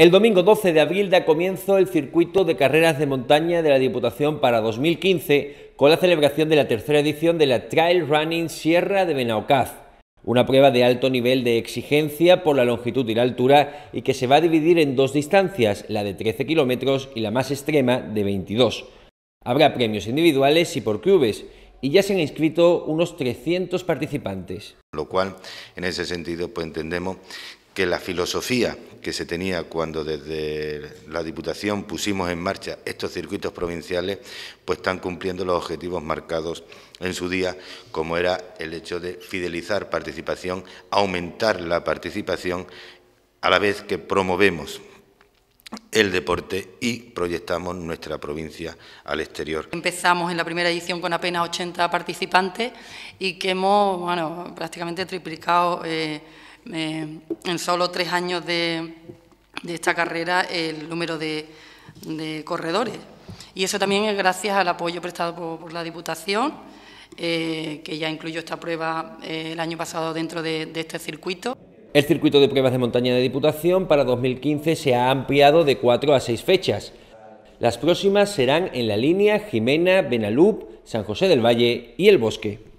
El domingo 12 de abril da comienzo el circuito de carreras de montaña de la Diputación para 2015 con la celebración de la tercera edición de la Trail Running Sierra de Benaocaz, una prueba de alto nivel de exigencia por la longitud y la altura y que se va a dividir en dos distancias, la de 13 kilómetros y la más extrema de 22. Habrá premios individuales y por clubes y ya se han inscrito unos 300 participantes. Lo cual, en ese sentido, pues entendemos que la filosofía que se tenía cuando desde la Diputación pusimos en marcha estos circuitos provinciales, pues están cumpliendo los objetivos marcados en su día, como era el hecho de fidelizar participación, aumentar la participación, a la vez que promovemos el deporte y proyectamos nuestra provincia al exterior. Empezamos en la primera edición con apenas 80 participantes y que hemos bueno, prácticamente triplicado. Eh, eh, en solo tres años de, esta carrera el número de, corredores. Y eso también es gracias al apoyo prestado por, la Diputación, eh, que ya incluyó esta prueba eh, el año pasado dentro de, de este circuito. El circuito de pruebas de montaña de Diputación para 2015 se ha ampliado de cuatro a seis fechas. Las próximas serán en la línea Jimena, Benalup, San José del Valle y El Bosque.